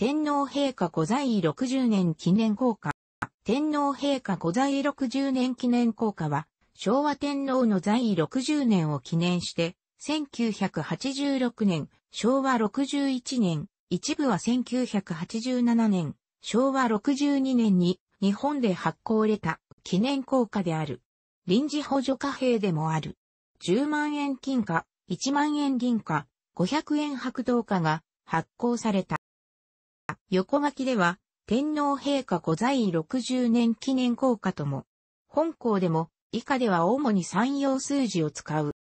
天皇陛下御在位60年記念硬貨。天皇陛下御在位60年記念硬貨は、昭和天皇の在位60年を記念して、1986年、昭和61年、一部は1987年、昭和62年に日本で発行れた記念硬貨である。臨時補助貨幣でもある。10万円金貨、1万円銀貨、500円白銅貨が発行された。横書きでは、天皇陛下御在位60年記念硬貨とも、本校でも、以下では主に三用数字を使う。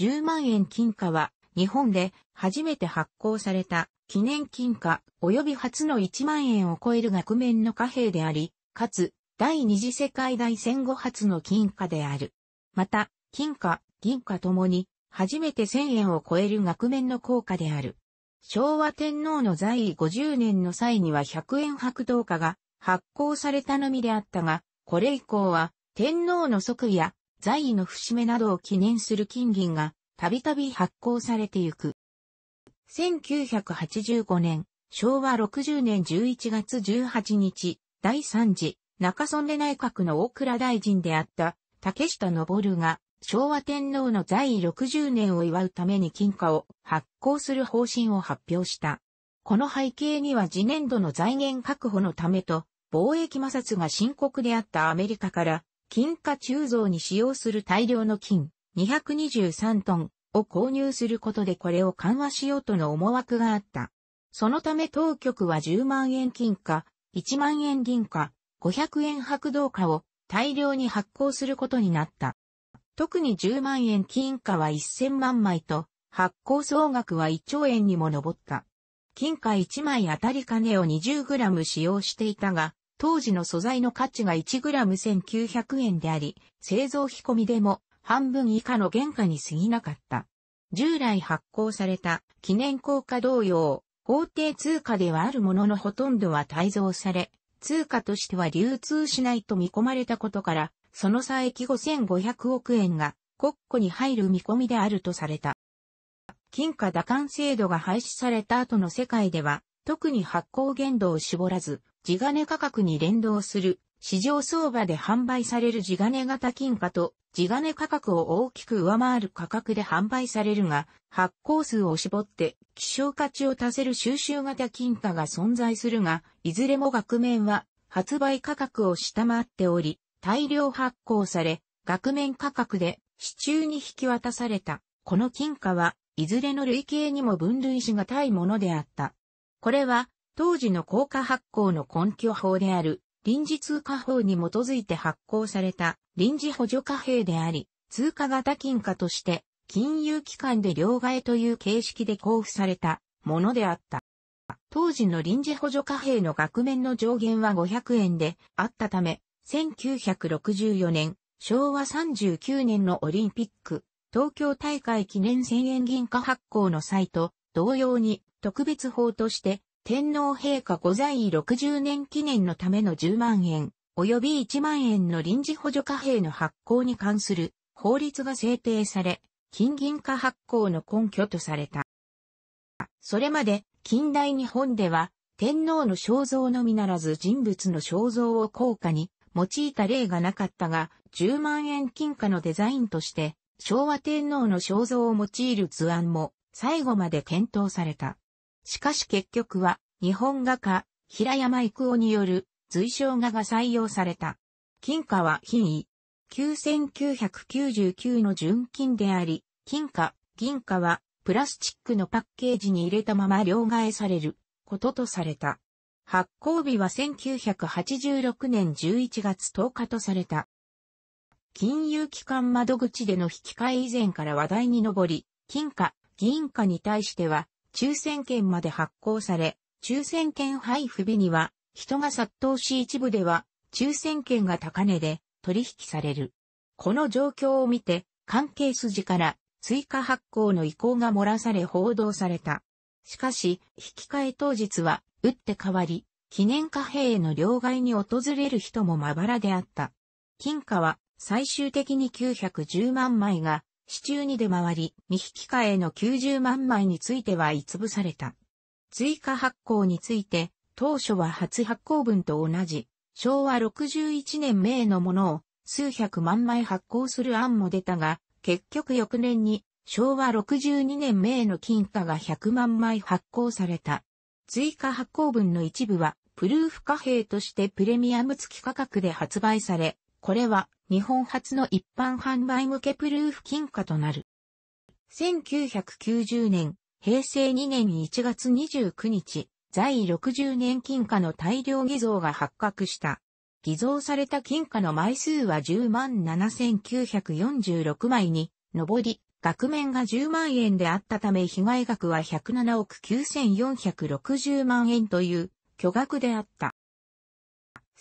10万円金貨は、日本で初めて発行された記念金貨及び初の1万円を超える額面の貨幣であり、かつ第二次世界大戦後初の金貨である。また、金貨、銀貨ともに初めて1000円を超える額面の硬貨である。昭和天皇の在位50年の際には100円白銅貨が発行されたのみであったが、これ以降は天皇の即位や在位の節目などを記念する金銀がたびたび発行されてゆく。1985年、昭和60年11月18日、第3次中曽根内閣の大倉大臣であった竹下登が昭和天皇の在位60年を祝うために金貨を発行する方針を発表した。この背景には次年度の財源確保のためと、貿易摩擦が深刻であったアメリカから、金貨鋳造に使用する大量の金223トンを購入することでこれを緩和しようとの思惑があった。そのため当局は10万円金貨、1万円銀貨、500円白銅貨を大量に発行することになった。特に10万円金貨は1000万枚と、発行総額は1兆円にも上った。金貨1枚あたり金を2 0ム使用していたが、当時の素材の価値が1ム1 9 0 0円であり、製造費込みでも半分以下の原価に過ぎなかった。従来発行された記念硬貨同様、法定通貨ではあるもののほとんどは滞造され、通貨としては流通しないと見込まれたことから、その差益5500億円が国庫に入る見込みであるとされた。金貨打艦制度が廃止された後の世界では、特に発行限度を絞らず、地金価格に連動する、市場相場で販売される地金型金貨と、地金価格を大きく上回る価格で販売されるが、発行数を絞って、希少価値を足せる収集型金貨が存在するが、いずれも額面は、発売価格を下回っており、大量発行され、額面価格で市中に引き渡された。この金貨はいずれの類型にも分類しがたいものであった。これは当時の効果発行の根拠法である臨時通貨法に基づいて発行された臨時補助貨幣であり、通貨型金貨として金融機関で両替という形式で交付されたものであった。当時の臨時補助貨幣の額面の上限は500円であったため、1964年、昭和39年のオリンピック、東京大会記念1000円銀貨発行の際と、同様に特別法として、天皇陛下御在位60年記念のための10万円、及び1万円の臨時補助貨幣の発行に関する法律が制定され、金銀貨発行の根拠とされた。それまで近代日本では天皇の肖像のみならず人物の肖像を効果に用いた例がなかったが、10万円金貨のデザインとして、昭和天皇の肖像を用いる図案も最後まで検討された。しかし結局は、日本画家、平山郁夫による随章画が採用された。金貨は品位。9999の純金であり、金貨、銀貨はプラスチックのパッケージに入れたまま両替されることとされた。発行日は1986年11月10日とされた。金融機関窓口での引き換え以前から話題に上り、金貨、銀貨に対しては、抽選券まで発行され、抽選券配布日には、人が殺到し一部では、抽選券が高値で取引される。この状況を見て、関係筋から追加発行の意向が漏らされ報道された。しかし、引き換え当日は打って変わり、記念貨幣への両替に訪れる人もまばらであった。金貨は最終的に910万枚が市中に出回り、未引き換えの90万枚については逸ぶされた。追加発行について、当初は初発行分と同じ、昭和61年名のものを数百万枚発行する案も出たが、結局翌年に昭和62年名の金貨が100万枚発行された。追加発行分の一部は、プルーフ貨幣としてプレミアム付き価格で発売され、これは日本初の一般販売向けプルーフ金貨となる。1990年、平成2年1月29日、在位60年金貨の大量偽造が発覚した。偽造された金貨の枚数は10万7946枚に上り、額面が10万円であったため被害額は107億9460万円という巨額であった。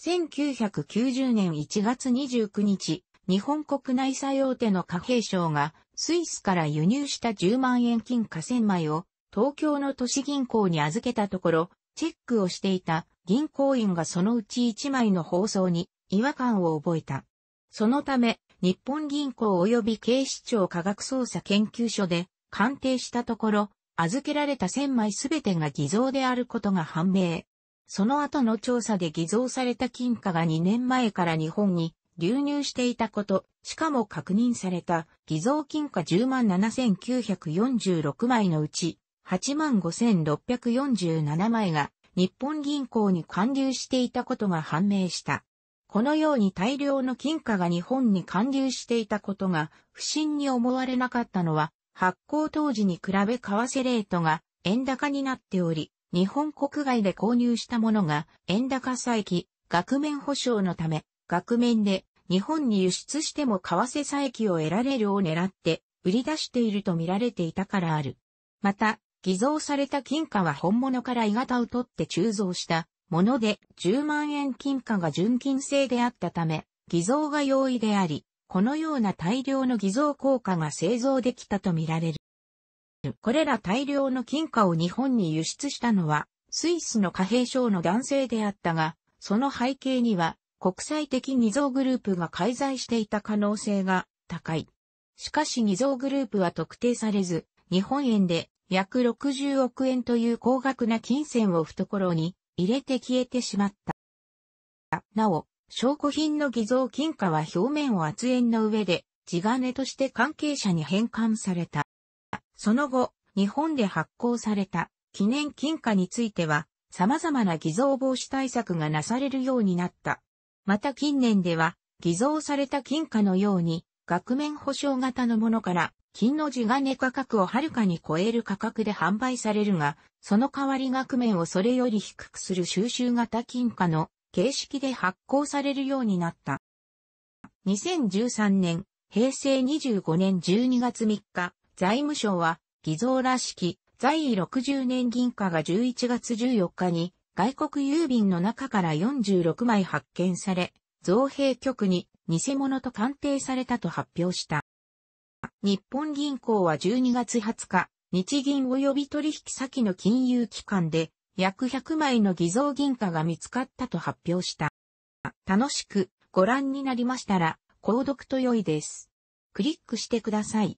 1990年1月29日、日本国内最大手の貨幣省がスイスから輸入した10万円金貨1000枚を東京の都市銀行に預けたところ、チェックをしていた銀行員がそのうち1枚の包装に違和感を覚えた。そのため、日本銀行及び警視庁科学捜査研究所で鑑定したところ、預けられた1000枚すべてが偽造であることが判明。その後の調査で偽造された金貨が2年前から日本に流入していたこと、しかも確認された偽造金貨107,946枚のうち、85,647枚が日本銀行に還流していたことが判明した。このように大量の金貨が日本に還流していたことが不審に思われなかったのは、発行当時に比べ為替レートが円高になっており、日本国外で購入したものが円高再起、額面保証のため、額面で日本に輸出しても為替再起を得られるを狙って売り出していると見られていたからある。また、偽造された金貨は本物から鋳型を取って鋳造したもので10万円金貨が純金製であったため、偽造が容易であり、このような大量の偽造効果が製造できたとみられる。これら大量の金貨を日本に輸出したのは、スイスの貨幣商の男性であったが、その背景には、国際的偽造グループが介在していた可能性が高い。しかし偽造グループは特定されず、日本円で約60億円という高額な金銭を懐に入れて消えてしまった。なお、証拠品の偽造金貨は表面を圧縁の上で、地金として関係者に返還された。その後、日本で発行された記念金貨については、様々な偽造防止対策がなされるようになった。また近年では、偽造された金貨のように、額面保証型のものから、金の地金価格をはるかに超える価格で販売されるが、その代わり額面をそれより低くする収集型金貨の形式で発行されるようになった。2013年、平成25年12月3日、財務省は偽造らしき在位60年銀貨が11月14日に外国郵便の中から46枚発見され、造幣局に偽物と鑑定されたと発表した。日本銀行は12月20日、日銀及び取引先の金融機関で、約100枚の偽造銀貨が見つかったと発表した。楽しくご覧になりましたら、購読と良いです。クリックしてください。